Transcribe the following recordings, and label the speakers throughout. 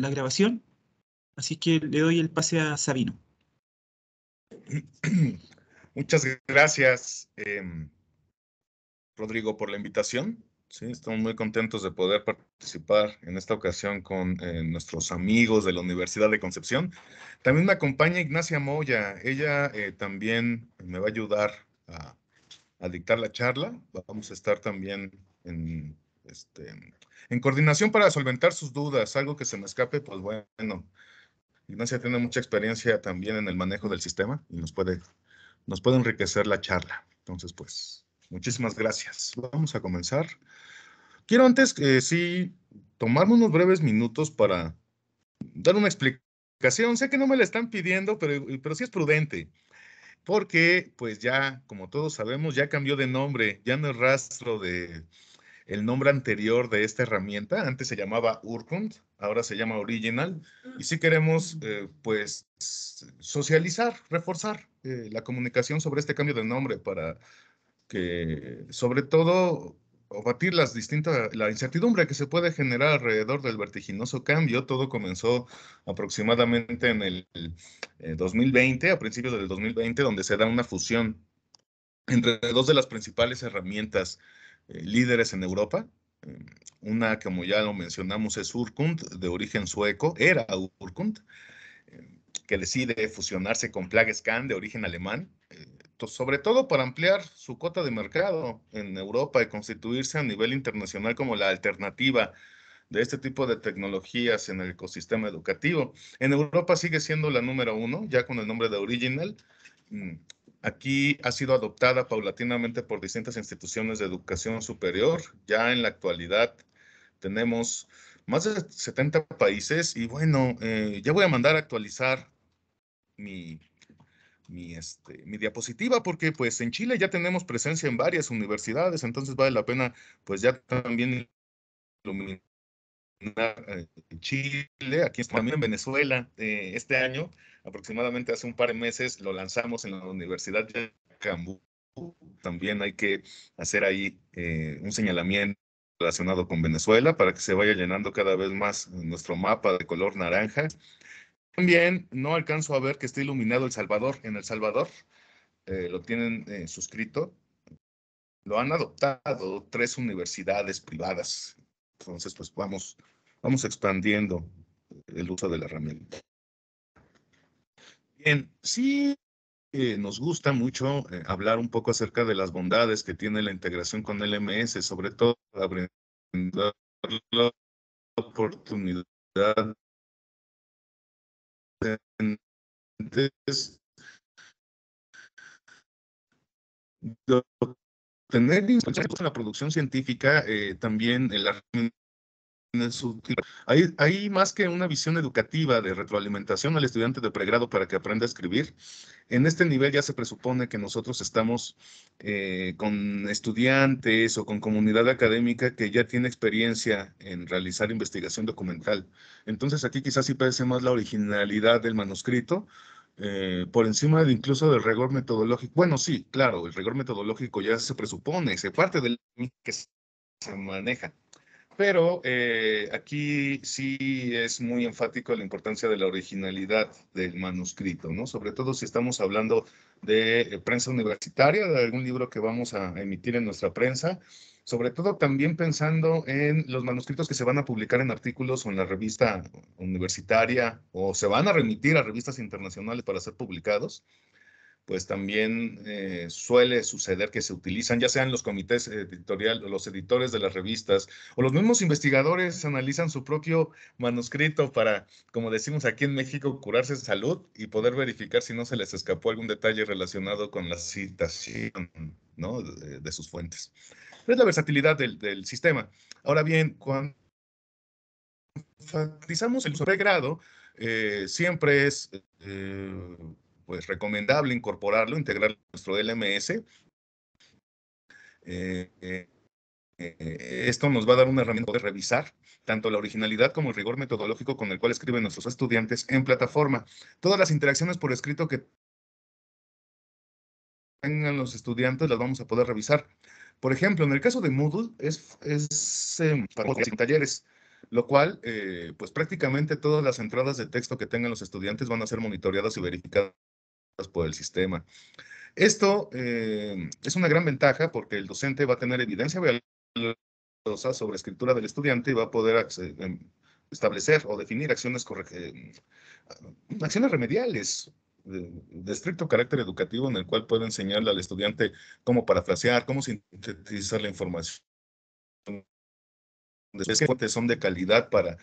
Speaker 1: la grabación, así que le doy el pase a Sabino.
Speaker 2: Muchas
Speaker 3: gracias, em, Rodrigo, por la invitación. estamos muy contentos de poder participar en esta ocasión con eh, nuestros amigos de la Universidad de Concepción. También me acompaña Ignacia Moya. Ella eh, también me va a ayudar a, dictar la charla. Vamos a estar también en este, en coordinación para solventar sus dudas, algo que se me escape, pues bueno, Ignacia tiene mucha experiencia también en el manejo del sistema y nos puede, nos puede enriquecer la charla. Entonces, pues, muchísimas gracias. Vamos a comenzar. Quiero antes, eh, sí, tomarme unos breves minutos para dar una explicación. Sé que no me la están pidiendo, pero, pero sí es prudente. Porque, pues ya, como todos sabemos, ya cambió de nombre, ya no es rastro de, el nombre anterior de esta herramienta. Antes se llamaba Urkund, ahora se llama Original. Y si queremos, mm. eh, pues, socializar, reforzar eh, la comunicación sobre este cambio de nombre para que, sobre todo, batir las distintas, la incertidumbre que se puede generar alrededor del vertiginoso cambio. Todo comenzó aproximadamente en el, el eh, 2020, a principios del 2020, donde se da una fusión entre dos de las principales herramientas eh, líderes en Europa. Eh, una, como ya lo mencionamos, es Urkund, de origen sueco, era Urkund, eh, que decide fusionarse con Plagescan, de origen alemán, sobre todo para ampliar su cuota de mercado en Europa y constituirse a nivel internacional como la alternativa de este tipo de tecnologías en el ecosistema educativo. En Europa sigue siendo la número uno, ya con el nombre de Original, mm, Aquí ha sido adoptada paulatinamente por distintas instituciones de educación superior. Ya en la actualidad tenemos más de 70 países y bueno, eh, ya voy a mandar a actualizar mi, este, mi diapositiva porque pues en Chile ya tenemos presencia en varias universidades, entonces vale la pena pues ya también iluminar eh, en Chile, aquí también en Venezuela eh, este año, aproximadamente hace un par de meses, lo lanzamos en la Universidad de Cambú. También hay que hacer ahí eh, un señalamiento relacionado con Venezuela para que se vaya llenando cada vez más nuestro mapa de color naranja. También no alcanzo a ver que está iluminado El Salvador. En El Salvador lo tienen suscrito. Lo han adoptado tres universidades privadas entonces, pues vamos, vamos expandiendo el uso de la herramienta. Bien, sí eh, nos gusta mucho eh, hablar un poco acerca de las bondades que tiene la integración con LMS, sobre todo abriendo
Speaker 2: la oportunidad de
Speaker 3: tener en la producción científica eh, también en la hay, hay, más que una visión educativa de retroalimentación al estudiante de pregrado para que aprenda a escribir. En este nivel ya se presupone que nosotros estamos eh, con estudiantes o con comunidad académica que ya tiene experiencia en realizar investigación documental. Entonces aquí quizás sí parece más la originalidad del manuscrito, eh, por encima de incluso del rigor metodológico. Bueno, sí, claro, el rigor metodológico ya se presupone, se parte del que se maneja. Pero eh, aquí sí es muy enfático la importancia de la originalidad del manuscrito, ¿no? Sobre todo si estamos hablando de eh, prensa universitaria, de algún libro que vamos a emitir en nuestra prensa, sobre todo también pensando en los manuscritos que se van a publicar en artículos o en la revista universitaria o se van a remitir a revistas internacionales para ser publicados, pues también eh, suele suceder que se utilizan, ya sean los comités editorial, los editores de las revistas o los mismos investigadores analizan su propio manuscrito para, como decimos aquí en México, curarse de salud y poder verificar si no se les escapó algún detalle relacionado con la citación de sus fuentes es la versatilidad del, sistema. Ahora bien, cuando enfatizamos el uso de grado, eh, siempre es eh, pues recomendable incorporarlo, integrarlo nuestro LMS. Eh, esto nos va a dar una herramienta de revisar tanto la originalidad como el rigor metodológico con el cual escriben nuestros estudiantes en plataforma. Todas las interacciones por escrito que tengan los estudiantes las vamos a poder revisar. Por ejemplo, en el caso de Moodle es, es em, para talleres, lo cual, eh, pues prácticamente todas las entradas de texto que tengan los estudiantes van a ser monitoreadas y verificadas por el sistema. Esto em, es una gran ventaja porque el docente va a tener evidencia valiosa sobre escritura del estudiante y va a poder em, establecer o definir acciones, acciones remediales de, estricto carácter educativo en el cual puede enseñarle al estudiante cómo parafrasear, cómo sintetizar la información. qué fuentes son de calidad para...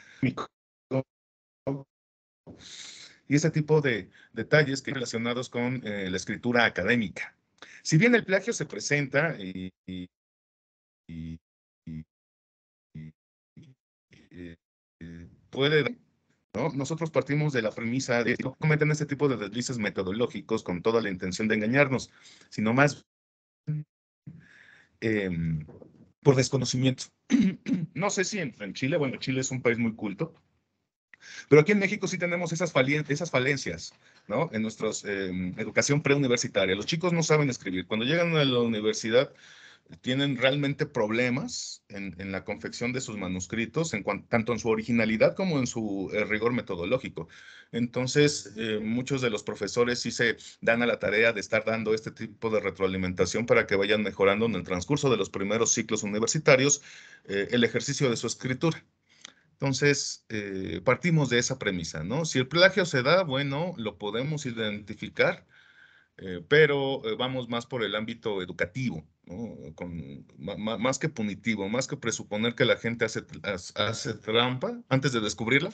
Speaker 3: Y ese tipo de detalles que relacionados con eh, la escritura académica. Si bien el plagio se presenta y eh, eh, puede nosotros partimos de la premisa de que no cometen este tipo de deslices metodológicos con toda la intención de engañarnos, sino más em, por desconocimiento. no sé si en, en, Chile, bueno, Chile es un país muy culto, pero aquí en México sí tenemos esas, esas falencias, ¿no? En nuestra em, educación preuniversitaria. Los chicos no saben escribir. Cuando llegan a la universidad, tienen realmente problemas en, la confección de sus manuscritos, en tanto en su originalidad como en su eh, rigor metodológico. Entonces, eh, muchos de los profesores sí se dan a la tarea de estar dando este tipo de retroalimentación para que vayan mejorando en el transcurso de los primeros ciclos universitarios eh, el ejercicio de su escritura. Entonces, partimos de esa premisa, ¿no? Si el plagio se da, bueno, lo podemos identificar, pero vamos más por el ámbito educativo más que punitivo, más que presuponer que la gente hace, trampa antes de descubrirla,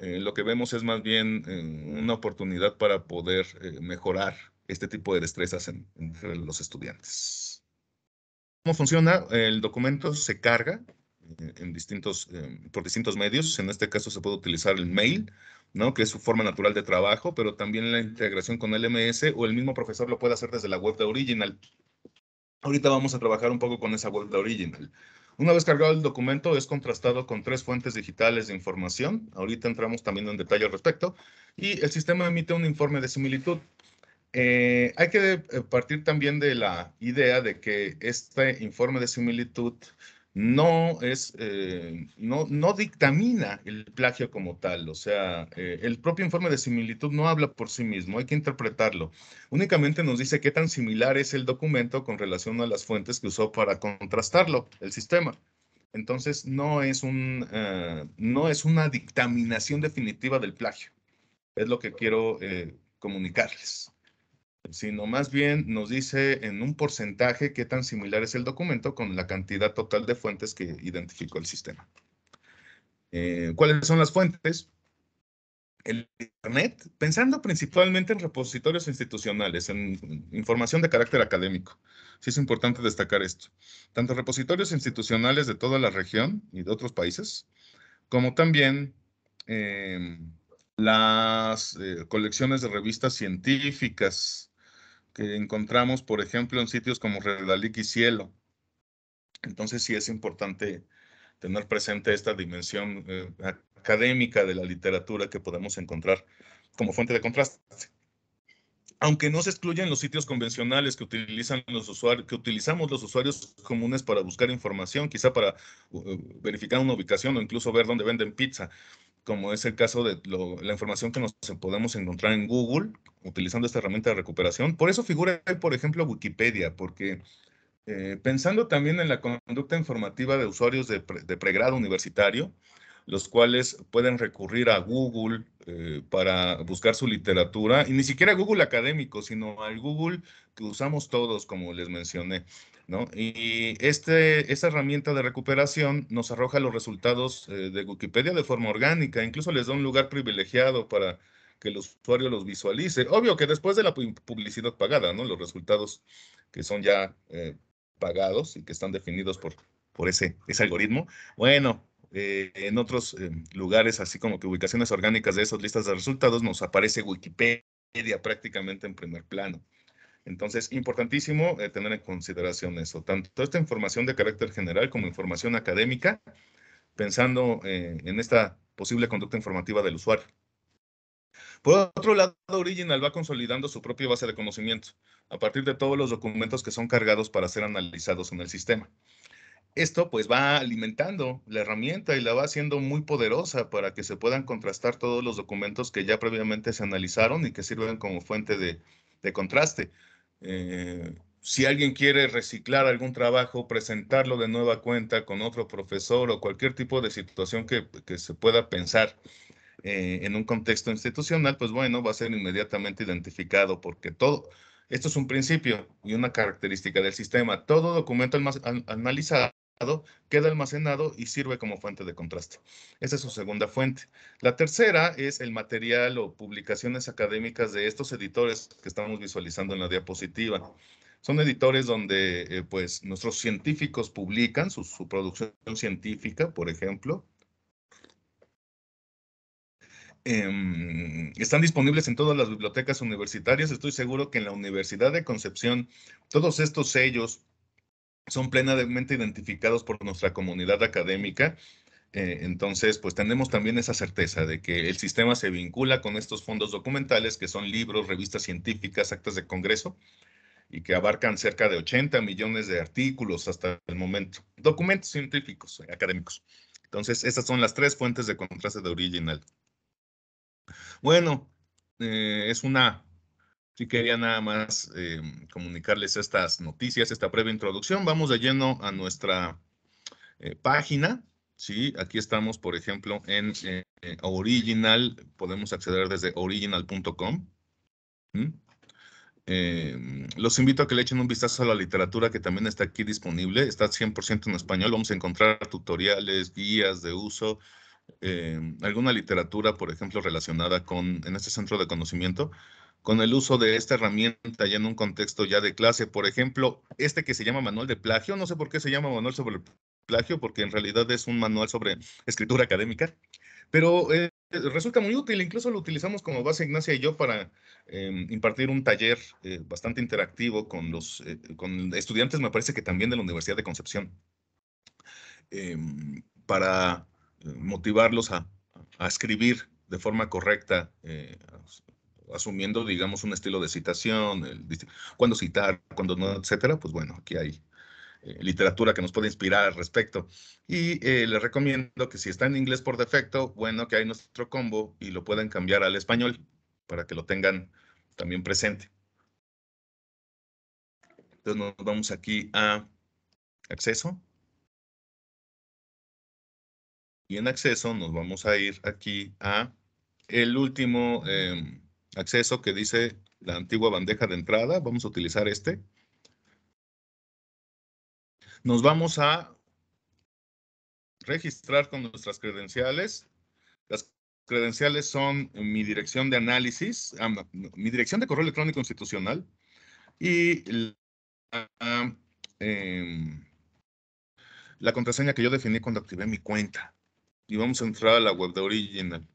Speaker 3: eh, lo que vemos es más bien eh, una oportunidad para poder eh, mejorar este tipo de destrezas entre los estudiantes. ¿Cómo funciona? El documento se carga por distintos medios. En este caso se puede utilizar el mail, que es su forma natural de trabajo, pero también la integración con el MS o el mismo profesor lo puede hacer desde la web de Original. Ahorita vamos a trabajar un poco con esa vuelta original. Una vez cargado el documento, es contrastado con tres fuentes digitales de información. Ahorita entramos también en detalle al respecto. Y el sistema emite un informe de similitud. Eh, hay que eh, partir también de la idea de que este informe de similitud no es, eh, no, dictamina el plagio como tal, o sea, eh, el propio informe de similitud no habla por sí mismo, hay que interpretarlo. Únicamente nos dice qué tan similar es el documento con relación a las fuentes que usó para contrastarlo, el sistema. Entonces, no es, un, eh, no es una dictaminación definitiva del plagio, es lo que quiero comunicarles sino más bien nos dice en un porcentaje qué tan similar es el documento con la cantidad total de fuentes que identificó el sistema. Eh, ¿Cuáles son las fuentes? El Internet, pensando principalmente en repositorios institucionales, en información de carácter académico. Sí es importante destacar esto. Tanto repositorios institucionales de toda la región y de otros países, como también eh, las eh, colecciones de revistas científicas, que encontramos, por ejemplo, en sitios como Redalic y Cielo. Entonces sí es importante tener presente esta dimensión eh, académica de la literatura que podemos encontrar como fuente de contraste. Aunque no se excluyen los sitios convencionales que, utilizan los usuarios, que utilizamos los usuarios comunes para buscar información, quizá para eh, verificar una ubicación o incluso ver dónde venden pizza como es el caso de la información que nos podemos encontrar en Google utilizando esta herramienta de recuperación. Por eso figura, por ejemplo, Wikipedia, porque eh, pensando también en la conducta informativa de usuarios de, pregrado universitario, los cuales pueden recurrir a Google eh, para buscar su literatura, y ni siquiera Google académico, sino al Google que usamos todos, como les mencioné. ¿no? Y este, esta herramienta de recuperación nos arroja los resultados eh, de Wikipedia de forma orgánica, incluso les da un lugar privilegiado para que el usuario los visualice. Obvio que después de la publicidad pagada, ¿no? Los resultados que son ya eh, pagados y que están definidos por, ese, algoritmo. Bueno, eh, en otros lugares, así como que ubicaciones orgánicas de esas listas de resultados, nos aparece Wikipedia prácticamente en primer plano. Entonces, importantísimo eh, tener en consideración eso, tanto esta información de carácter general como información académica, pensando eh, en esta posible conducta informativa del usuario. Por otro lado, Original va consolidando su propia base de conocimiento a partir de todos los documentos que son cargados para ser analizados en el sistema. Esto pues va alimentando la herramienta y la va haciendo muy poderosa para que se puedan contrastar todos los documentos que ya previamente se analizaron y que sirven como fuente de contraste. Eh, si alguien quiere reciclar algún trabajo, presentarlo de nueva cuenta con otro profesor o cualquier tipo de situación que, se pueda pensar eh, en un contexto institucional, pues bueno, va a ser inmediatamente identificado porque todo, esto es un principio y una característica del sistema, todo documento analizado queda almacenado y sirve como fuente de contraste. Esa es su segunda fuente. La tercera es el material o publicaciones académicas de estos editores que estamos visualizando en la diapositiva. Son editores donde eh, pues, nuestros científicos publican su, producción científica, por ejemplo, em, están disponibles en todas las bibliotecas universitarias. Estoy seguro que en la Universidad de Concepción todos estos sellos son plenamente identificados por nuestra comunidad académica. Eh, entonces, pues tenemos también esa certeza de que el sistema se vincula con estos fondos documentales, que son libros, revistas científicas, actas de congreso, y que abarcan cerca de 80 millones de artículos hasta el momento, documentos científicos, eh, académicos. Entonces, esas son las tres fuentes de contraste de original. Bueno, eh, es una si quería nada más em, comunicarles estas noticias, esta breve introducción. Vamos de lleno a nuestra eh, página. Sí, aquí estamos, por ejemplo, en eh, eh, Original. Podemos acceder desde original.com. Em, los invito a que le echen un vistazo a la literatura que también está aquí disponible. Está 100% en español. Vamos a encontrar tutoriales, guías de uso, em, alguna literatura, por ejemplo, relacionada con, en este centro de conocimiento, con el uso de esta herramienta ya en un contexto ya de clase. Por ejemplo, este que se llama manual de plagio, no sé por qué se llama manual sobre plagio, porque en realidad es un manual sobre escritura académica, pero eh, resulta muy útil, incluso lo utilizamos como base Ignacia y yo para em, impartir un taller eh, bastante interactivo con los eh, estudiantes, me parece que también de la Universidad de Concepción, em, para motivarlos a, escribir de forma correcta asumiendo, digamos, un estilo de citación, el, cuándo citar, cuándo no, etcétera, pues bueno, aquí hay eh, literatura que nos puede inspirar al respecto. Y eh, les recomiendo que si está en inglés por defecto, bueno, que hay nuestro combo y lo pueden cambiar al español para que lo tengan también presente. Entonces nos
Speaker 2: vamos aquí a acceso.
Speaker 3: Y en acceso nos vamos a ir aquí a el último em, acceso que dice la antigua bandeja de entrada. Vamos a utilizar este.
Speaker 2: Nos vamos a registrar
Speaker 3: con nuestras credenciales. Las credenciales son mi dirección de análisis, ah, mi dirección de correo electrónico institucional y ah, em, la, contraseña que yo definí cuando activé mi cuenta. Y vamos a entrar a la web de Original.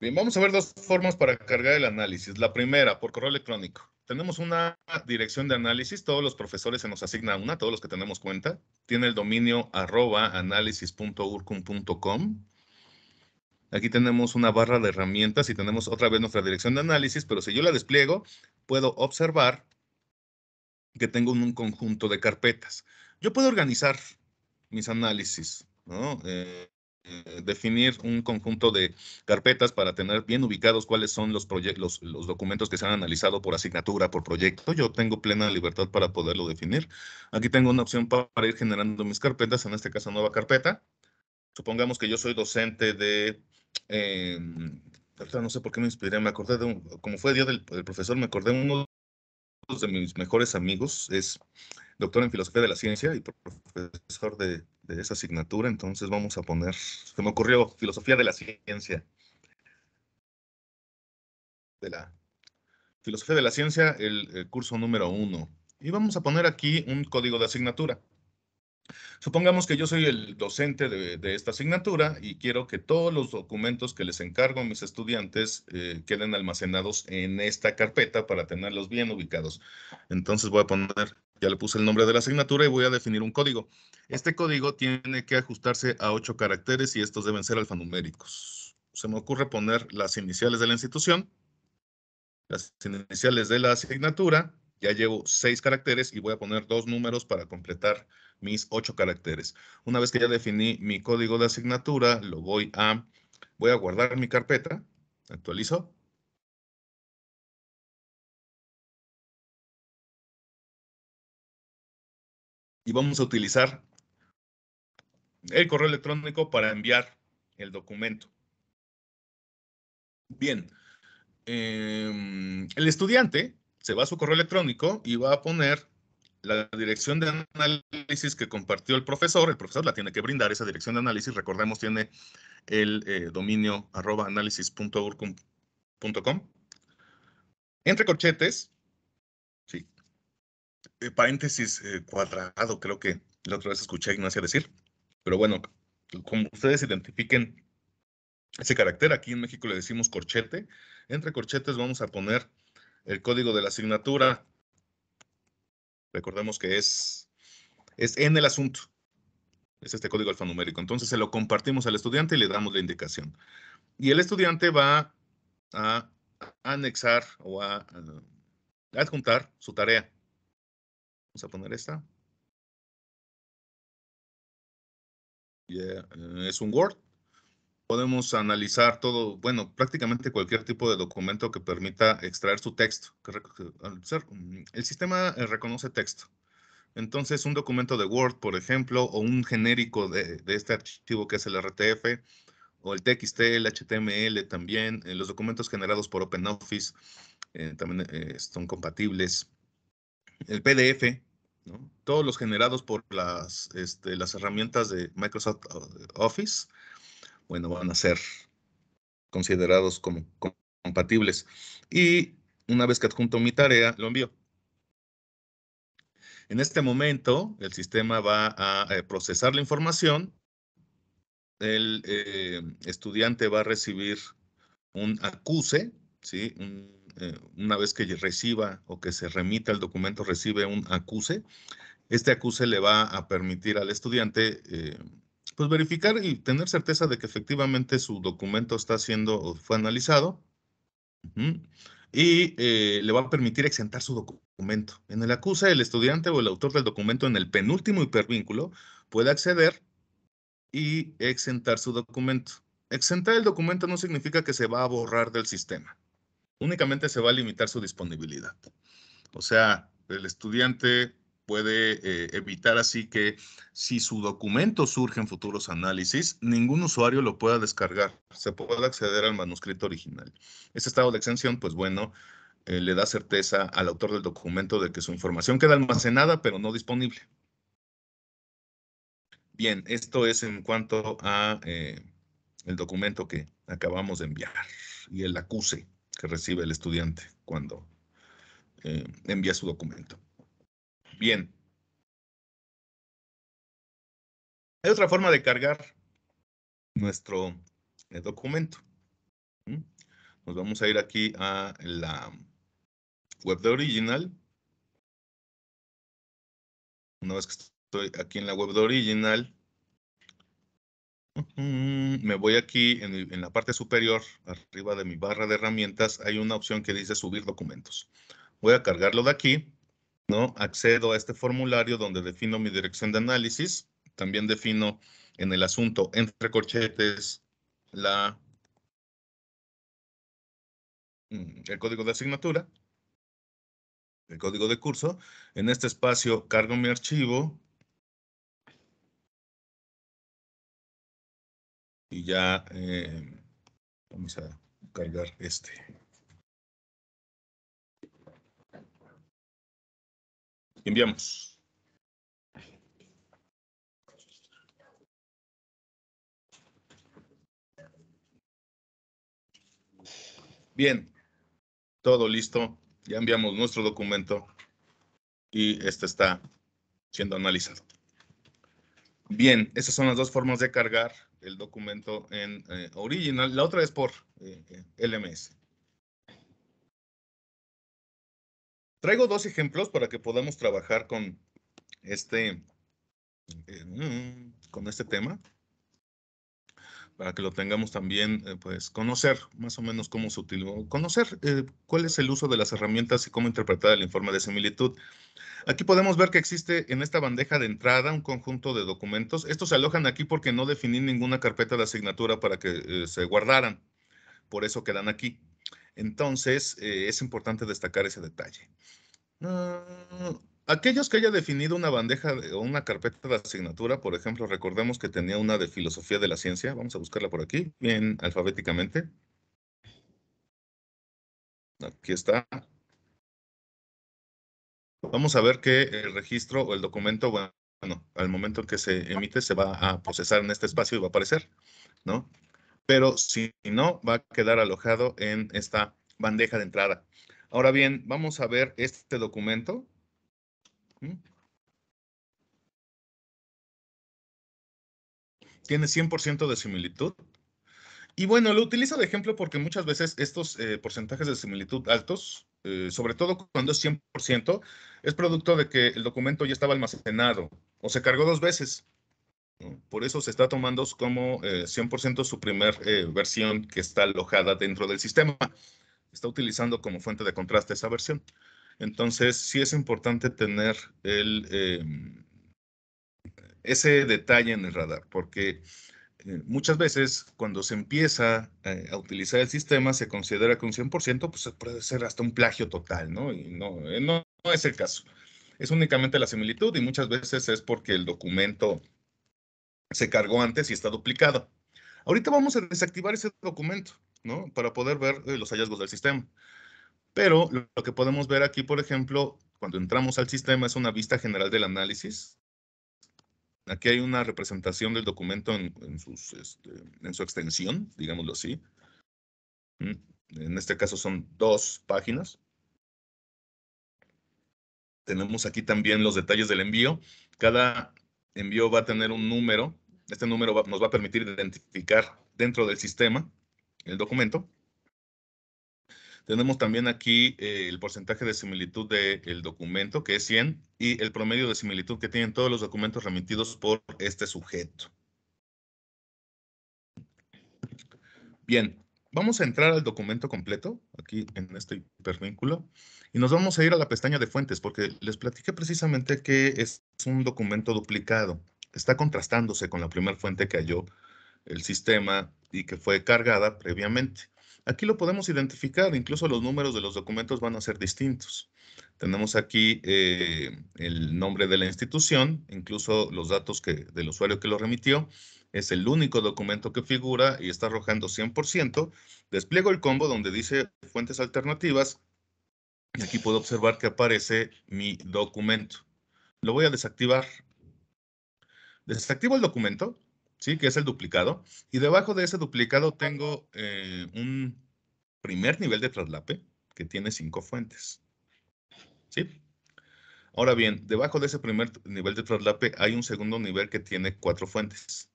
Speaker 2: Bien, vamos a ver dos formas
Speaker 3: para cargar el análisis. La primera, por correo electrónico. Tenemos una dirección de análisis, todos los profesores se nos asignan una, todos los que tenemos cuenta. Tiene el dominio arroba análisis.urcum.com. Aquí tenemos una barra de herramientas y tenemos otra vez nuestra dirección de análisis, pero si yo la despliego, puedo observar que tengo un conjunto de carpetas. Yo puedo organizar mis análisis, ¿no? Eh, eh, definir un conjunto de carpetas para tener bien ubicados cuáles son los, proyectos, los documentos que se han analizado por asignatura, por proyecto. Yo tengo plena libertad para poderlo definir. Aquí tengo una opción para ir generando mis carpetas, en este caso nueva carpeta. Supongamos que yo soy docente de... Em, no sé por qué me inspiré, me acordé de un, como fue día del, profesor, me acordé de uno de mis mejores amigos, es doctor en filosofía de la ciencia y profesor de de esa asignatura, entonces vamos a poner, se me ocurrió filosofía de la ciencia. De la filosofía de la ciencia, el, curso número uno. Y vamos a poner aquí un código de asignatura. Supongamos que yo soy el docente de, esta asignatura y quiero que todos los documentos que les encargo a mis estudiantes eh, queden almacenados en esta carpeta para tenerlos bien ubicados. Entonces voy a poner ya le puse el nombre de la asignatura y voy a definir un código. Este código tiene que ajustarse a ocho caracteres y estos deben ser alfanuméricos. Se me ocurre poner las iniciales de la institución, las iniciales de la asignatura, ya llevo seis caracteres y voy a poner dos números para completar mis ocho caracteres. Una vez que ya definí mi código de asignatura, lo voy a, voy a guardar mi carpeta, actualizo,
Speaker 2: y vamos a utilizar el correo
Speaker 3: electrónico para enviar el documento. Bien, em, el estudiante se va a su correo electrónico y va a poner la dirección de análisis que compartió el profesor. El profesor la tiene que brindar, esa dirección de análisis, recordemos, tiene el eh, dominio arroba Entre corchetes, eh, paréntesis eh, cuadrado, creo que la otra vez escuché a Ignacia decir. Pero bueno, como ustedes identifiquen ese carácter, aquí en México le decimos corchete. Entre corchetes vamos a poner el código de la asignatura. Recordemos que es, es en el asunto. Es este código alfanumérico. Entonces se lo compartimos al estudiante y le damos la indicación. Y el estudiante va a anexar o a adjuntar su tarea a poner esta. Es un Word. Podemos analizar todo, bueno, prácticamente cualquier tipo de documento que permita extraer su texto. Mm, el sistema eh, reconoce texto. Entonces, un documento de Word, por ejemplo, o un genérico de, este archivo que es el RTF, o el TXT, el HTML también, eh, los documentos generados por OpenOffice eh, también son compatibles. El PDF, todos los generados por las, este, herramientas de Microsoft uh, Office, bueno, van a ser considerados como, compatibles. Y una vez que adjunto mi tarea, lo envío. En este momento, el sistema va a eh, procesar la información. El eh, estudiante va a recibir un acuse, ¿sí? un eh, una vez que reciba o que se remita el documento, recibe un acuse, este acuse le va a permitir al estudiante eh, pues verificar y tener certeza de que efectivamente su documento está siendo o fue analizado y eh, le va a permitir exentar su documento. En el acuse, el estudiante o el autor del documento en el penúltimo hipervínculo puede acceder y exentar su documento. Exentar el documento no significa que se va a borrar del sistema únicamente se va a limitar su disponibilidad. O sea, el estudiante puede eh, evitar así que si su documento surge en futuros análisis, ningún usuario lo pueda descargar, se pueda acceder al manuscrito original. Ese estado de exención, pues bueno, eh, le da certeza al autor del documento de que su información queda almacenada, pero no disponible. Bien, esto es en cuanto a eh, el documento que acabamos de enviar y el acuse que recibe el estudiante cuando eh, envía su documento.
Speaker 2: Bien. Hay otra forma de cargar
Speaker 3: nuestro eh, documento. ¿Mm? Nos vamos a ir aquí a la web de original. Una vez que estoy aquí en la web de original, me voy aquí en, la parte superior, arriba de mi barra de herramientas, hay una opción que dice subir documentos. Voy a cargarlo de aquí, ¿no? Accedo a este formulario donde defino mi dirección de análisis. También defino en el asunto, entre corchetes, la,
Speaker 2: mm, el código de asignatura, el código de curso. En este espacio cargo mi archivo, Y ya eh, vamos a cargar este. Enviamos. Bien,
Speaker 3: todo listo. Ya enviamos nuestro documento y este está siendo analizado. Bien, esas son las dos formas de cargar el documento en eh, original. La otra es por eh, eh, LMS. Traigo dos ejemplos para que podamos trabajar con este,
Speaker 2: mm,
Speaker 3: con este tema para que lo tengamos también, eh, pues conocer más o menos cómo se utilizó, conocer eh, cuál es el uso de las herramientas y cómo interpretar el informe de similitud. Aquí podemos ver que existe en esta bandeja de entrada un conjunto de documentos. Estos se alojan aquí porque no definí ninguna carpeta de asignatura para que eh, se guardaran. Por eso quedan aquí. Entonces, es importante destacar ese detalle. Aquellos que haya definido una bandeja o una carpeta de asignatura, por ejemplo, recordemos que tenía una de filosofía de la ciencia, vamos a buscarla por aquí, bien alfabéticamente. Aquí está. Vamos a ver que el registro o el documento, bueno, al momento en que se emite se va a procesar en este espacio y va a aparecer, ¿no? Pero si no, va a quedar alojado en esta bandeja de entrada. Ahora bien, vamos a ver este documento
Speaker 2: ¿Mm? Tiene
Speaker 3: 100% de similitud. Y bueno, lo utiliza de ejemplo porque muchas veces estos eh, porcentajes de similitud altos, eh, sobre todo cuando es 100%, es producto de que el documento ya estaba almacenado o se cargó dos veces. Por eso se está tomando como 100% eh, su primer versión que está alojada dentro del sistema. Está utilizando como fuente de contraste esa versión. Entonces, sí es importante tener el, em, ese detalle en el radar, porque eh, muchas veces cuando se empieza eh, a utilizar el sistema se considera que un 100% pues, puede ser hasta un plagio total, ¿no? Y eh, no, no es el caso. Es únicamente la similitud y muchas veces es porque el documento se cargó antes y está duplicado. Ahorita vamos a desactivar ese documento, ¿no? Para poder ver los hallazgos del sistema. Pero lo que podemos ver aquí, por ejemplo, cuando entramos al sistema es una vista general del análisis. Aquí hay una representación del documento en, este, su extensión, digámoslo así. Mm, en este caso son dos páginas. Tenemos aquí también los detalles del envío. Cada envío va a tener un número. Este número nos va a permitir identificar dentro del sistema el documento. Tenemos también aquí eh, el porcentaje de similitud del documento, que es 100, y el promedio de similitud que tienen todos los documentos remitidos por este sujeto. Bien, vamos a entrar al documento completo, aquí en este hipervínculo, y nos vamos a ir a la pestaña de fuentes, porque les platiqué precisamente que es un documento duplicado. Está contrastándose con la primera fuente que halló el sistema y que fue cargada previamente. Aquí lo podemos identificar, incluso los números de los documentos van a ser distintos. Tenemos aquí eh, el nombre de la institución, incluso los datos que, del usuario que lo remitió. Es el único documento que figura y está arrojando 100%. Despliego el combo donde dice fuentes alternativas. Y aquí puedo observar que aparece mi documento. Lo voy a desactivar. Desactivo el documento ¿sí? Que es el duplicado. Y debajo de ese duplicado tengo eh, un primer nivel de traslape que tiene cinco fuentes. ¿Sí? Ahora bien, debajo de ese primer nivel de traslape hay un segundo nivel que tiene cuatro fuentes.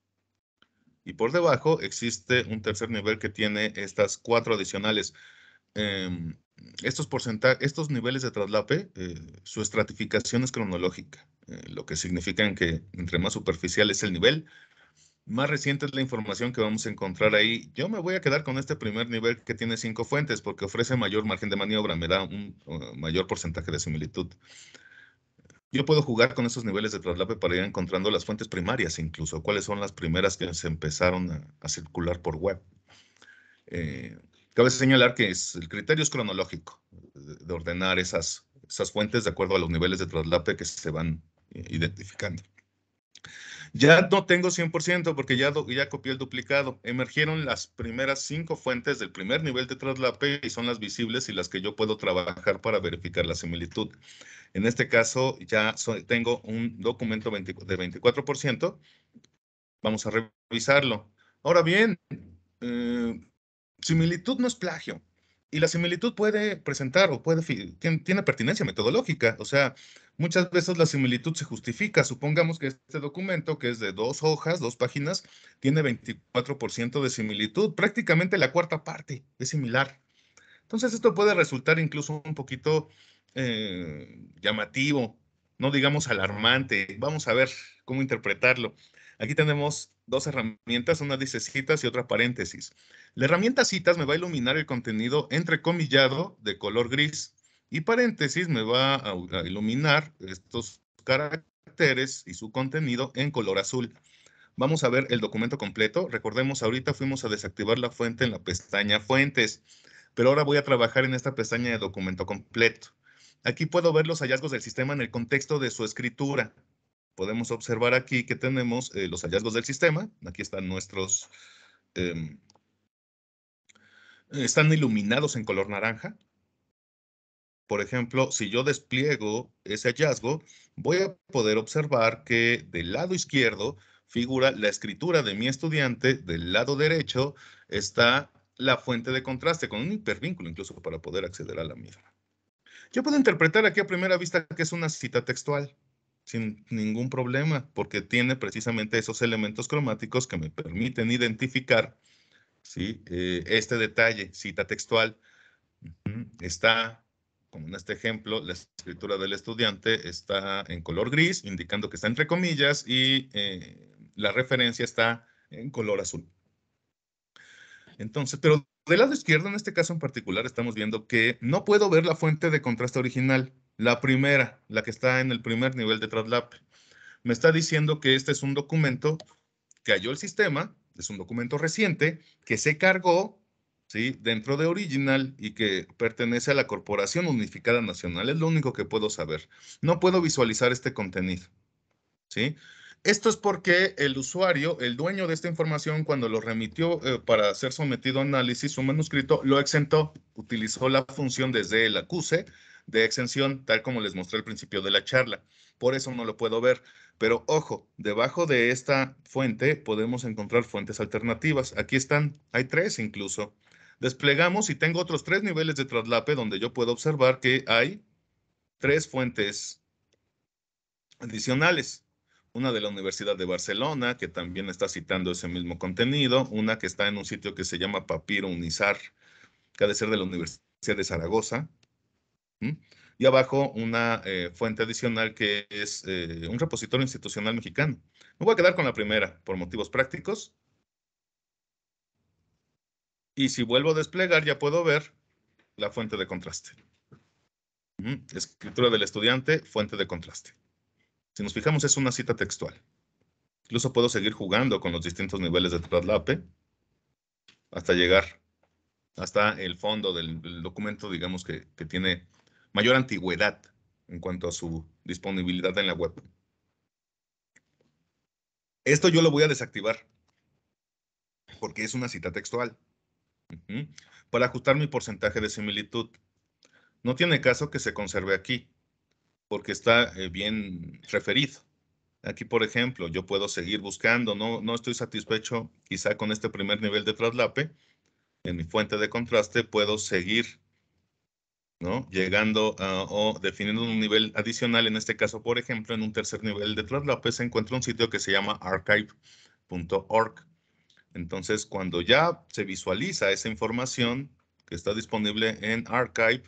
Speaker 3: Y por debajo existe un tercer nivel que tiene estas cuatro adicionales. Eh, estos, estos niveles de traslape, eh, su estratificación es cronológica, eh, lo que significa que entre más superficial es el nivel, más reciente es la información que vamos a encontrar ahí. Yo me voy a quedar con este primer nivel que tiene cinco fuentes porque ofrece mayor margen de maniobra, me da un uh, mayor porcentaje de similitud. Yo puedo jugar con esos niveles de traslape para ir encontrando las fuentes primarias incluso, cuáles son las primeras que se empezaron a, circular por web. Eh, cabe señalar que es, el criterio es cronológico, de, ordenar esas, esas fuentes de acuerdo a los niveles de traslape que se van eh, identificando. Ya no tengo 100% porque ya, copié el duplicado. Emergieron las primeras cinco fuentes del primer nivel de traslape y son las visibles y las que yo puedo trabajar para verificar la similitud. En este caso ya tengo un documento de 24%. Vamos a revisarlo. Ahora bien, eh, similitud no es plagio. Y la similitud puede presentar o puede, tiene, pertinencia metodológica. O sea, muchas veces la similitud se justifica. Supongamos que este documento, que es de dos hojas, dos páginas, tiene 24% de similitud. Prácticamente la cuarta parte es similar. Entonces esto puede resultar incluso un poquito eh, llamativo, no digamos alarmante. Vamos a ver cómo interpretarlo. Aquí tenemos dos herramientas, una dice citas y otra paréntesis. La herramienta citas me va a iluminar el contenido entrecomillado de color gris y paréntesis me va a iluminar estos caracteres y su contenido en color azul. Vamos a ver el documento completo. Recordemos, ahorita fuimos a desactivar la fuente en la pestaña Fuentes, pero ahora voy a trabajar en esta pestaña de documento completo. Aquí puedo ver los hallazgos del sistema en el contexto de su escritura. Podemos observar aquí que tenemos eh, los hallazgos del sistema. Aquí están nuestros em, están iluminados en color naranja. Por ejemplo, si yo despliego ese hallazgo, voy a poder observar que del lado izquierdo figura la escritura de mi estudiante, del lado derecho está la fuente de contraste con un hipervínculo incluso para poder acceder a la misma. Yo puedo interpretar aquí a primera vista que es una cita textual sin ningún problema porque tiene precisamente esos elementos cromáticos que me permiten identificar ¿sí? Eh, este detalle, cita textual, está, como en este ejemplo, la escritura del estudiante está en color gris, indicando que está entre comillas, y eh, la referencia está en color azul. Entonces, pero del lado izquierdo, en este caso en particular, estamos viendo que no puedo ver la fuente de contraste original, la primera, la que está en el primer nivel de traslap. Me está diciendo que este es un documento que halló el sistema, es un documento reciente que se cargó ¿sí? dentro de Original y que pertenece a la Corporación Unificada Nacional. Es lo único que puedo saber. No puedo visualizar este contenido. ¿sí? Esto es porque el usuario, el dueño de esta información, cuando lo remitió eh, para ser sometido a análisis, su manuscrito lo exentó, utilizó la función desde el acuse de exención, tal como les mostré al principio de la charla. Por eso no lo puedo ver. Pero ojo, debajo de esta fuente podemos encontrar fuentes alternativas. Aquí están, hay tres incluso. Desplegamos y tengo otros tres niveles de traslape donde yo puedo observar que hay tres fuentes adicionales. Una de la Universidad de Barcelona, que también está citando ese mismo contenido. Una que está en un sitio que se llama Papiro Unizar, que ha de ser de la Universidad de Zaragoza y abajo una eh, fuente adicional que es eh, un repositorio institucional mexicano. Me voy a quedar con la primera por motivos prácticos. Y si vuelvo a desplegar, ya puedo ver la fuente de contraste. Escritura del estudiante, fuente de contraste. Si nos fijamos, es una cita textual. Incluso puedo seguir jugando con los distintos niveles de traslape hasta llegar hasta el fondo del, documento, digamos, que, que tiene mayor antigüedad en cuanto a su disponibilidad en la web. Esto yo lo voy a desactivar porque es una cita textual. Para ajustar mi porcentaje de similitud. No tiene caso que se conserve aquí porque está eh, bien referido. Aquí, por ejemplo, yo puedo seguir buscando. No, no estoy satisfecho quizá con este primer nivel de traslape. En mi fuente de contraste puedo seguir Llegando o definiendo un nivel adicional, en este caso, por ejemplo, en un tercer nivel de traslape pues, se encuentra un sitio que se llama archive.org. Entonces, cuando ya se visualiza esa información que está disponible en Archive,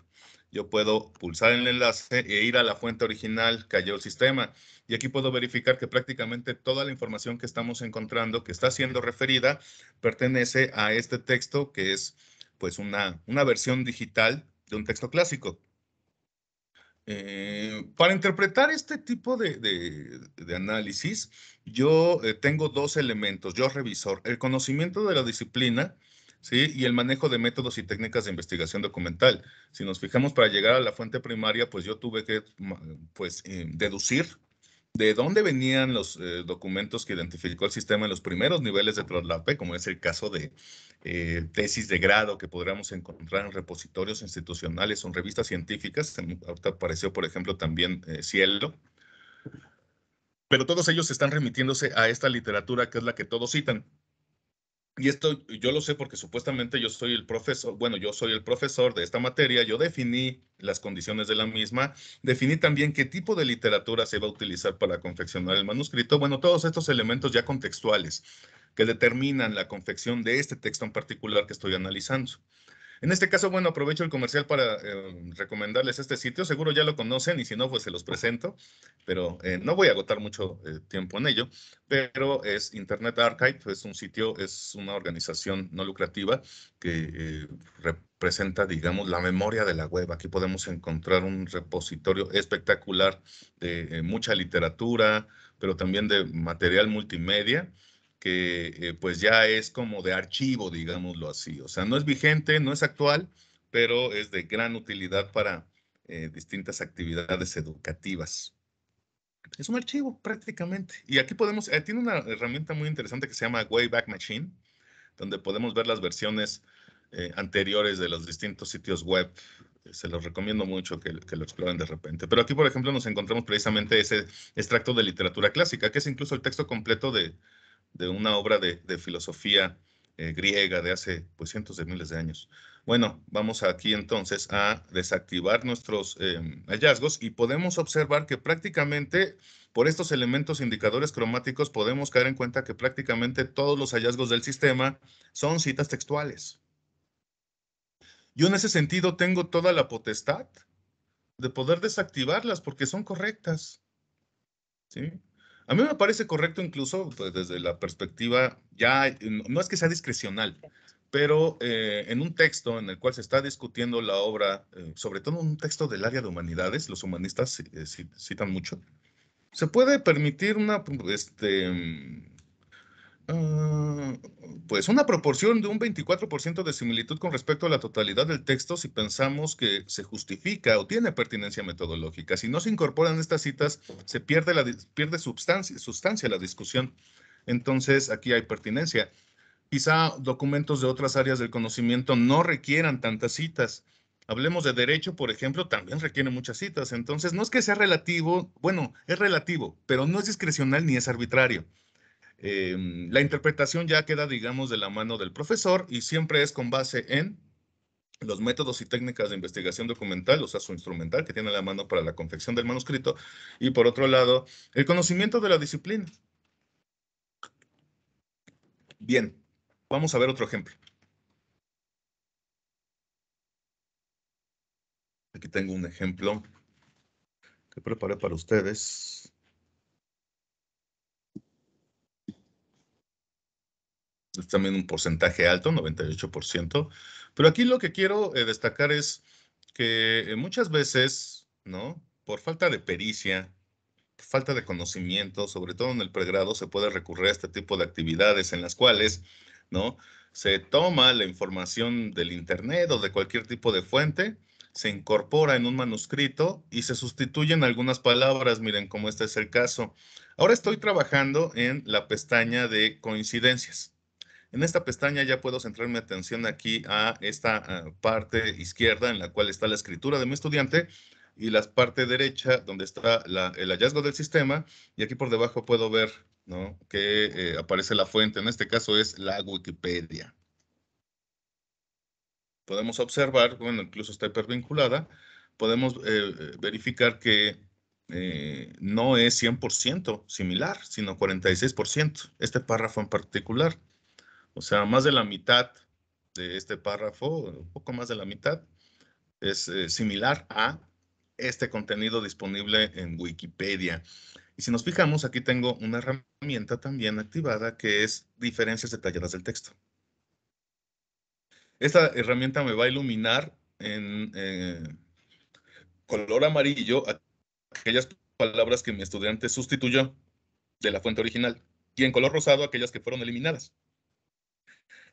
Speaker 3: yo puedo pulsar en el enlace e ir a la fuente original que halló el sistema. Y aquí puedo verificar que prácticamente toda la información que estamos encontrando, que está siendo referida, pertenece a este texto, que es pues una, una versión digital de un texto clásico. Eh, para interpretar este tipo de, análisis, yo eh, tengo dos elementos, yo revisor, el conocimiento de la disciplina ¿sí? y el manejo de métodos y técnicas de investigación documental. Si nos fijamos para llegar a la fuente primaria, pues yo tuve que pues, eh, deducir de dónde venían los eh, documentos que identificó el sistema en los primeros niveles de traslape, como es el caso de eh, tesis de grado que podríamos encontrar en repositorios institucionales o en revistas científicas. Ahorita apareció, por ejemplo, también eh, Cielo. Pero todos ellos están remitiéndose a esta literatura que es la que todos citan y esto yo lo sé porque supuestamente yo soy el profesor, bueno, yo soy el profesor de esta materia, yo definí las condiciones de la misma, definí también qué tipo de literatura se va a utilizar para confeccionar el manuscrito, bueno, todos estos elementos ya contextuales que determinan la confección de este texto en particular que estoy analizando. En este caso, bueno, aprovecho el comercial para em, recomendarles este sitio. Seguro ya lo conocen y si no, pues se los presento, pero eh, no voy a agotar mucho eh, tiempo en ello. Pero es Internet Archive, es un sitio, es una organización no lucrativa que eh, representa, digamos, la memoria de la web. Aquí podemos encontrar un repositorio espectacular de mucha literatura, pero también de material multimedia que eh, pues ya es como de archivo, digámoslo así. O sea, no es vigente, no es actual, pero es de gran utilidad para eh, distintas actividades educativas. Es un archivo prácticamente. Y aquí podemos, eh, tiene una herramienta muy interesante que se llama Wayback Machine, donde podemos ver las versiones anteriores de los distintos sitios web se los recomiendo mucho que, lo exploren de repente. Pero aquí, por ejemplo, nos encontramos precisamente ese extracto de literatura clásica, que es incluso el texto completo de, de una obra de, filosofía eh, griega de hace pues, cientos de miles de años. Bueno, vamos aquí entonces a desactivar nuestros em, hallazgos y podemos observar que prácticamente por estos elementos indicadores cromáticos podemos caer en cuenta que prácticamente todos los hallazgos del sistema son citas textuales. Yo en ese sentido tengo toda la potestad de poder desactivarlas porque son correctas. ¿sí? A mí me parece correcto incluso pues, desde la perspectiva, ya no es que sea discrecional, pero eh, en un texto en el cual se está discutiendo la obra, eh, sobre todo un texto del área de humanidades, los humanistas eh, citan mucho, se puede permitir una, este, Mm, pues una proporción de un 24% de similitud con respecto a la totalidad del texto si pensamos que se justifica o tiene pertinencia metodológica. Si no se incorporan estas citas, se pierde, la, pierde sustancia, sustancia la discusión. Entonces, aquí hay pertinencia. Quizá documentos de otras áreas del conocimiento no requieran tantas citas. Hablemos de derecho, por ejemplo, también requiere muchas citas. Entonces, no es que sea relativo, bueno, es relativo, pero no es discrecional ni es arbitrario. Em, la interpretación ya queda, digamos, de la mano del profesor y siempre es con base en los métodos y técnicas de investigación documental, o sea, su instrumental que tiene la mano para la confección del manuscrito, y por otro lado, el conocimiento de la disciplina. Bien, vamos a ver otro ejemplo. Aquí tengo un ejemplo que preparé para ustedes. también un porcentaje alto, 98%, pero aquí lo que quiero eh, destacar es que eh, muchas veces, ¿no? Por falta de pericia, falta de conocimiento, sobre todo en el pregrado, se puede recurrir a este tipo de actividades en las cuales, ¿no? Se toma la información del Internet o de cualquier tipo de fuente, se incorpora en un manuscrito y se sustituyen algunas palabras, miren cómo este es el caso. Ahora estoy trabajando en la pestaña de coincidencias. En esta pestaña ya puedo centrar mi atención aquí a esta ah, parte izquierda en la cual está la escritura de mi estudiante y la parte derecha donde está el hallazgo del sistema y aquí por debajo puedo ver que eh, aparece la fuente, en este caso es la Wikipedia. Podemos observar, bueno, incluso está hipervinculada, podemos eh, verificar que eh, no es 100% similar, sino 46%, este párrafo en particular. O sea, más de la mitad de este párrafo, un poco más de la mitad, es eh, similar a este contenido disponible en Wikipedia. Y si nos fijamos, aquí tengo una herramienta también activada que es diferencias detalladas del texto. Esta herramienta me va a iluminar en eh, color amarillo aquellas palabras que mi estudiante sustituyó de la fuente original y en color rosado aquellas que fueron eliminadas.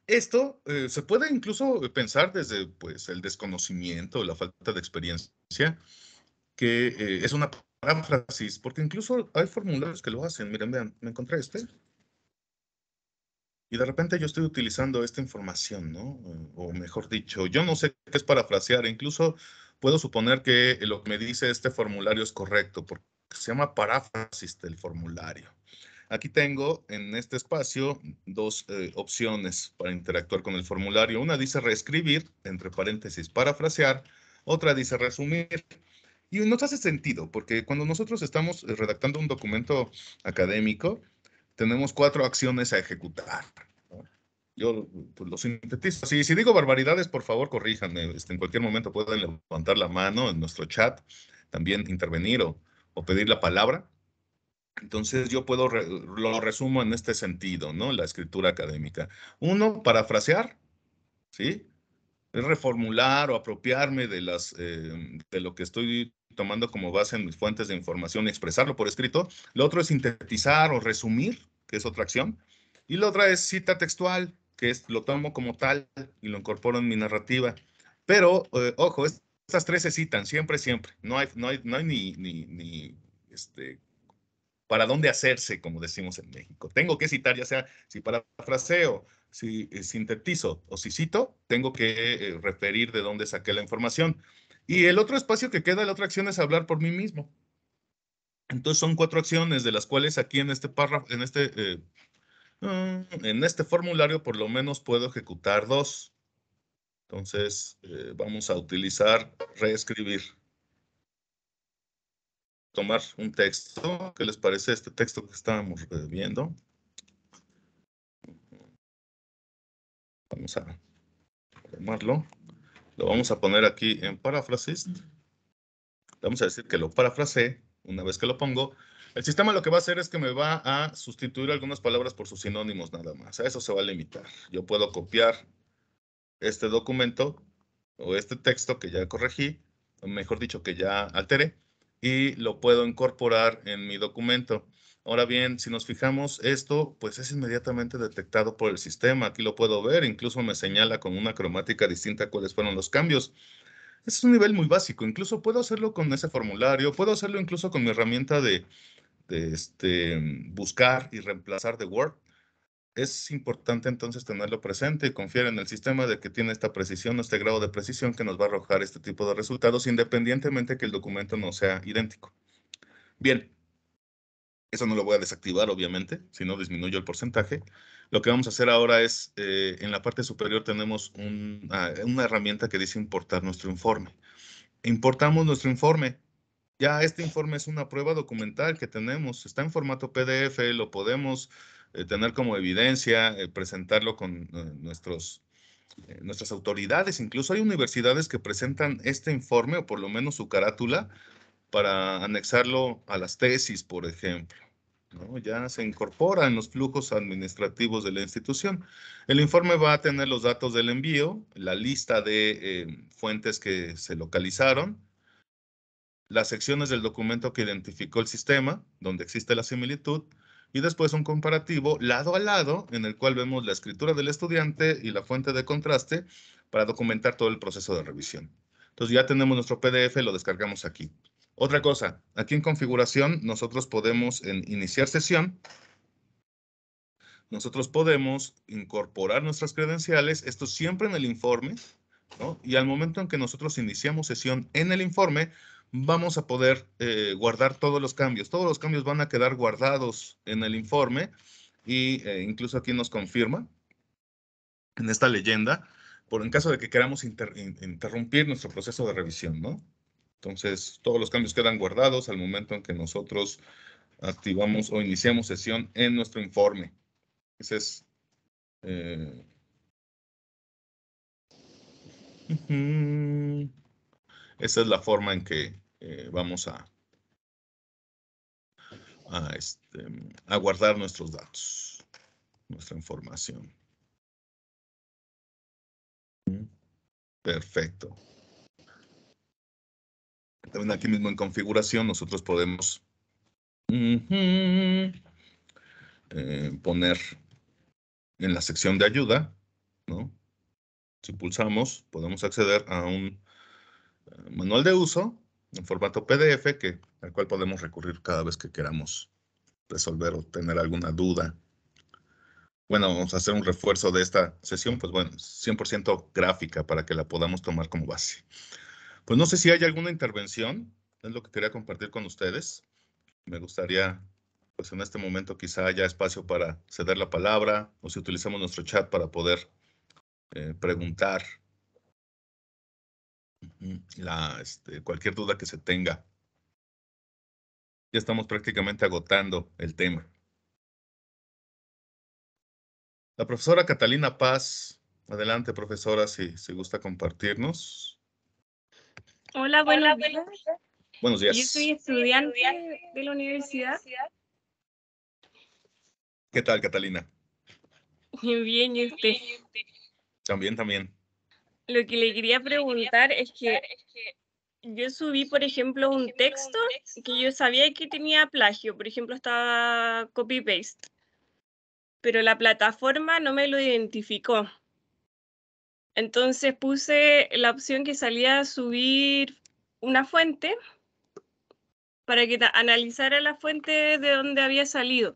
Speaker 3: Esto eh, se puede incluso pensar desde pues, el desconocimiento, la falta de experiencia, que eh, es una paráfrasis, porque incluso hay formularios que lo hacen. Miren, vean, me encontré este. Y de repente yo estoy utilizando esta información, ¿no? Eh, o mejor dicho, yo no sé qué es parafrasear. Incluso puedo suponer que lo que me dice este formulario es correcto, porque se llama paráfrasis del formulario. Aquí tengo en este espacio dos eh, opciones para interactuar con el formulario. Una dice reescribir, entre paréntesis, parafrasear. Otra dice resumir. Y nos hace sentido, porque cuando nosotros estamos redactando un documento académico, tenemos cuatro acciones a ejecutar. Yo pues, lo sintetizo. Si, digo barbaridades, por favor, corríjanme. Este, en cualquier momento pueden levantar la mano en nuestro chat, también intervenir o pedir la palabra. Entonces yo puedo, lo resumo en este sentido, ¿no? La escritura académica. Uno, parafrasear, ¿sí? Es reformular o apropiarme de, las, eh, de lo que estoy tomando como base en mis fuentes de información y expresarlo por escrito. Lo otro es sintetizar o resumir, que es otra acción. Y la otra es cita textual, que es lo tomo como tal y lo incorporo en mi narrativa. Pero, eh, ojo, estas tres se citan siempre, siempre. No hay, no hay, no hay ni, ni, este, para dónde hacerse, como decimos en México. Tengo que citar, ya sea si parafraseo, si eh, sintetizo o si cito, tengo que eh, referir de dónde saqué la información. Y el otro espacio que queda, la otra acción es hablar por mí mismo. Entonces son cuatro acciones, de las cuales aquí en este párrafo, en este, eh,
Speaker 2: mm,
Speaker 3: en este formulario por lo menos puedo ejecutar dos. Entonces vamos a utilizar reescribir tomar un texto. ¿Qué les parece este texto que estábamos viendo? Vamos a tomarlo. Lo vamos a poner aquí en paráfrasis. Vamos a decir que lo parafrase Una vez que lo pongo, el sistema lo que va a hacer es que me va a sustituir algunas palabras por sus sinónimos nada más. A eso se va a limitar. Yo puedo copiar este documento o este texto que ya corregí, o mejor dicho, que ya alteré, y lo puedo incorporar en mi documento. Ahora bien, si nos fijamos, esto pues es inmediatamente detectado por el sistema. Aquí lo puedo ver, incluso me señala con una cromática distinta cuáles fueron los cambios. es un nivel muy básico, incluso puedo hacerlo con ese formulario, puedo hacerlo incluso con mi herramienta de, este, buscar y reemplazar de Word es importante entonces tenerlo presente y confiar en el sistema de que tiene esta precisión, este grado de precisión que nos va a arrojar este tipo de resultados, independientemente que el documento no sea idéntico. Bien, eso no lo voy a desactivar, obviamente, si no disminuyo el porcentaje. Lo que vamos a hacer ahora es, eh, en la parte superior tenemos ah, una herramienta que dice importar nuestro informe. Importamos nuestro informe, ya este informe es una prueba documental que tenemos, está en formato PDF, lo podemos eh, tener como evidencia, eh, presentarlo con eh, nuestros, nuestras autoridades. Incluso hay universidades que presentan este informe o por lo menos su carátula para anexarlo a las tesis, por ejemplo. Ya se incorpora en los flujos administrativos de la institución. El informe va a tener los datos del envío, la lista de fuentes que se localizaron, las secciones del documento que identificó el sistema, donde existe la similitud, y después un comparativo lado a lado en el cual vemos la escritura del estudiante y la fuente de contraste para documentar todo el proceso de revisión. Entonces ya tenemos nuestro PDF, lo descargamos aquí. Otra cosa, aquí en configuración nosotros podemos iniciar sesión, nosotros podemos incorporar nuestras credenciales, esto siempre en el informe, Y al momento en que nosotros iniciamos sesión en el informe, vamos a poder eh, guardar todos los cambios. Todos los cambios van a quedar guardados en el informe y eh, incluso aquí nos confirma en esta leyenda, por en caso de que queramos interrumpir nuestro proceso de revisión, ¿no? Entonces, todos los cambios quedan guardados al momento en que nosotros activamos o iniciamos sesión en nuestro informe. Esa es... Eh, Esa es la forma en que eh, vamos a, este, a, guardar nuestros datos, nuestra información.
Speaker 2: Mm, perfecto.
Speaker 3: También aquí mismo en configuración nosotros podemos
Speaker 1: eh,
Speaker 3: poner en la sección de ayuda, ¿no? Si pulsamos, podemos acceder a un eh, manual de uso en formato PDF, que, al cual podemos recurrir cada vez que queramos resolver o tener alguna duda. Bueno, vamos a hacer un refuerzo de esta sesión, pues bueno, 100% gráfica para que la podamos tomar como base. Pues no sé si hay alguna intervención, es lo que quería compartir con ustedes. Me gustaría, pues en este momento quizá haya espacio para ceder la palabra o si utilizamos nuestro chat para poder eh, preguntar
Speaker 2: este, cualquier duda que se tenga. Ya estamos prácticamente
Speaker 3: agotando el tema. La profesora Catalina Paz, adelante profesora, si, se gusta compartirnos.
Speaker 4: Hola, buenas días. Buenos días. Yo soy estudiante de la universidad.
Speaker 3: ¿Qué tal, Catalina?
Speaker 4: Bien, y usted
Speaker 3: También, también.
Speaker 4: Lo que le quería preguntar es que yo subí, por ejemplo, un texto que yo sabía que tenía plagio, por ejemplo, estaba copy-paste, pero la plataforma no me lo identificó. Entonces puse la opción que salía a subir una fuente para que analizara la fuente de donde había salido,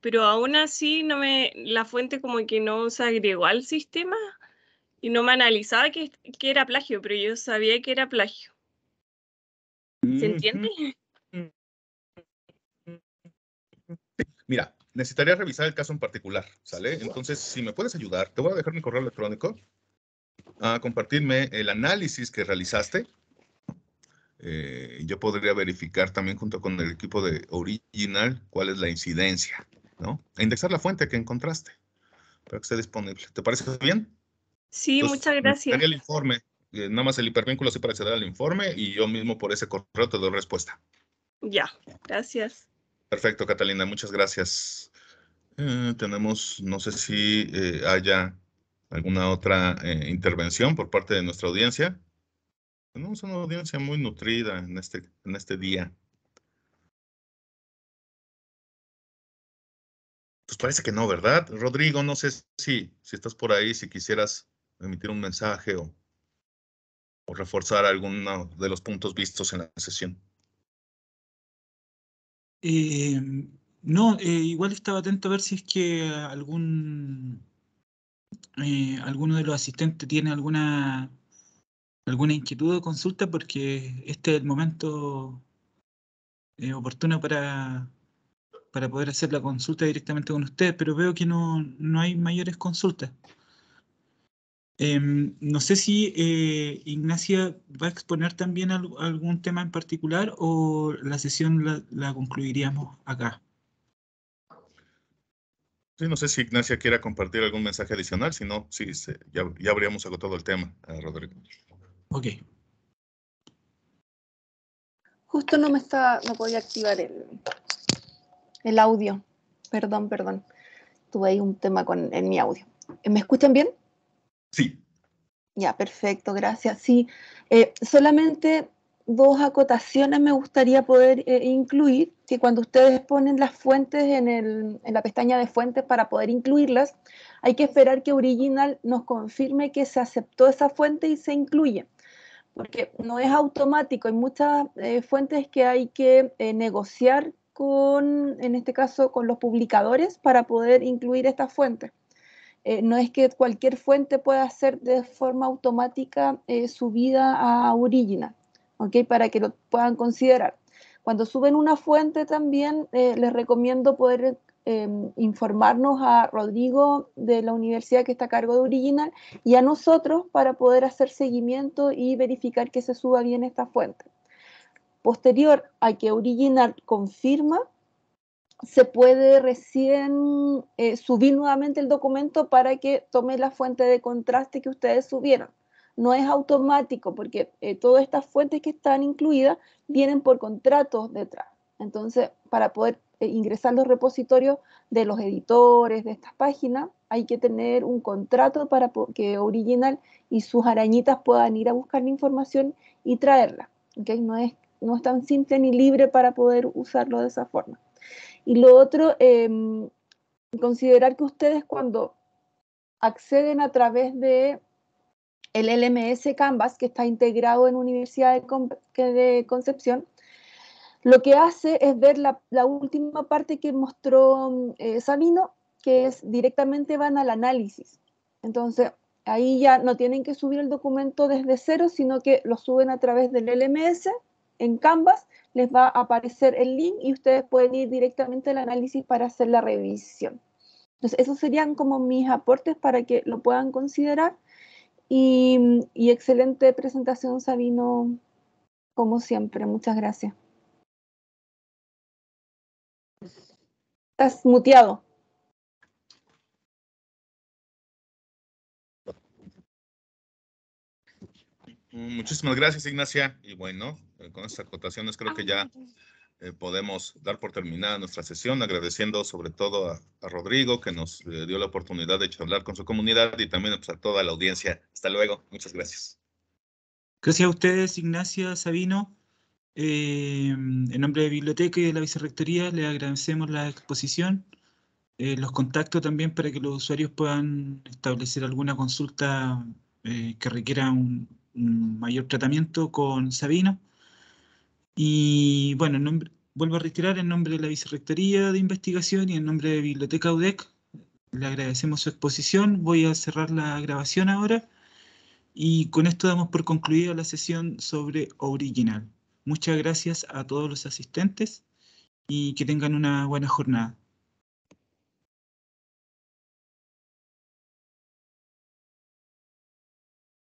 Speaker 4: pero aún así no me, la fuente como que no se agregó al sistema y no me analizaba que, que era plagio, pero yo sabía que era plagio.
Speaker 2: ¿Se entiende?
Speaker 3: Mira, necesitaría revisar el caso en particular, ¿sale? Entonces, si me puedes ayudar, te voy a dejar mi correo electrónico a compartirme el análisis que realizaste. Eh, yo podría verificar también junto con el equipo de Original cuál es la incidencia, ¿no? E indexar la fuente que encontraste para que esté disponible. ¿Te parece bien?
Speaker 4: Sí, muchas gracias. El
Speaker 3: informe, eh, nada más el hipervínculo así para acceder al informe y yo mismo por ese correo te doy respuesta.
Speaker 4: Ya, gracias.
Speaker 3: Perfecto, Catalina, muchas gracias. Eh, tenemos, no sé si eh, haya alguna otra intervención por parte de nuestra audiencia. Tenemos una audiencia muy nutrida en este, en este día.
Speaker 2: Pues parece que no, ¿verdad? Rodrigo, no sé si, si estás por ahí, si quisieras emitir un mensaje o, reforzar alguno de los puntos vistos en la sesión. Eh,
Speaker 1: no, eh, igual estaba atento a ver si es que algún eh, alguno de los asistentes tiene alguna alguna inquietud o consulta, porque este es el momento oportuno para, para poder hacer la consulta directamente con ustedes, pero veo que no, no hay mayores consultas. Em, no sé si eh, Ignacia va a exponer también algún tema en particular o la sesión la, concluiríamos
Speaker 3: acá. Sí, no sé si Ignacia quiera compartir algún mensaje adicional, si no, sí, ya, habríamos agotado el tema, eh, Rodrigo. Ok.
Speaker 4: Justo no me está, no podía activar el, el audio. Perdón, perdón. Tuve ahí un tema en mi audio. ¿Me escuchan bien? Sí. Ya, perfecto, gracias. Sí, eh, solamente dos acotaciones me gustaría poder eh, incluir, que cuando ustedes ponen las fuentes en, la pestaña de fuentes para poder incluirlas, hay que esperar que Original nos confirme que se aceptó esa fuente y se incluye, porque no es automático, hay muchas eh, fuentes que hay que negociar con, en este caso, con los publicadores para poder incluir estas fuentes. Eh, no es que cualquier fuente pueda hacer de forma automática eh, subida a Original, ¿ok? para que lo puedan considerar. Cuando suben una fuente también eh, les recomiendo poder informarnos a Rodrigo de la universidad que está a cargo de Original y a nosotros para poder hacer seguimiento y verificar que se suba bien esta fuente. Posterior a que Original confirma, se puede recién eh, subir nuevamente el documento para que tome la fuente de contraste que ustedes subieron. No es automático porque eh, todas estas fuentes que están incluidas vienen por contratos detrás. Entonces, para poder eh, ingresar los repositorios de los editores de estas páginas, hay que tener un contrato para que Original y sus arañitas puedan ir a buscar la información y traerla. No, es, no es tan simple ni libre para poder usarlo de esa forma. Y lo otro, em, considerar que ustedes cuando acceden a través de el LMS Canvas, que está integrado en Universidad de, Concepción, lo que hace es ver la, última parte que mostró eh, Sabino, que es directamente van al análisis. Entonces, ahí ya no tienen que subir el documento desde cero, sino que lo suben a través del LMS en Canvas, les va a aparecer el link y ustedes pueden ir directamente al análisis para hacer la revisión. Entonces, esos serían como mis aportes para que lo puedan considerar. Y, y excelente presentación, Sabino,
Speaker 2: como siempre. Muchas gracias. Estás muteado.
Speaker 3: Muchísimas gracias, Ignacia. Y bueno, eh, con estas acotaciones creo que ya eh, podemos dar por terminada nuestra sesión, agradeciendo sobre todo a, Rodrigo que nos eh, dio la oportunidad de charlar con su comunidad y también pues, a toda la audiencia. Hasta luego, muchas gracias.
Speaker 1: Gracias a ustedes, Ignacia, Sabino. en nombre de Biblioteca y de la Vicerrectoría le agradecemos la exposición, los contactos también para que los usuarios puedan establecer alguna consulta que requiera un, mayor tratamiento con Sabina. Y bueno, vuelvo a retirar en nombre de la Vicerrectoría de Investigación y en nombre de Biblioteca UDEC. Le agradecemos su exposición. Voy a cerrar la grabación ahora y con esto damos por concluida la sesión sobre Original. Muchas gracias a todos los asistentes y que tengan una
Speaker 2: buena jornada.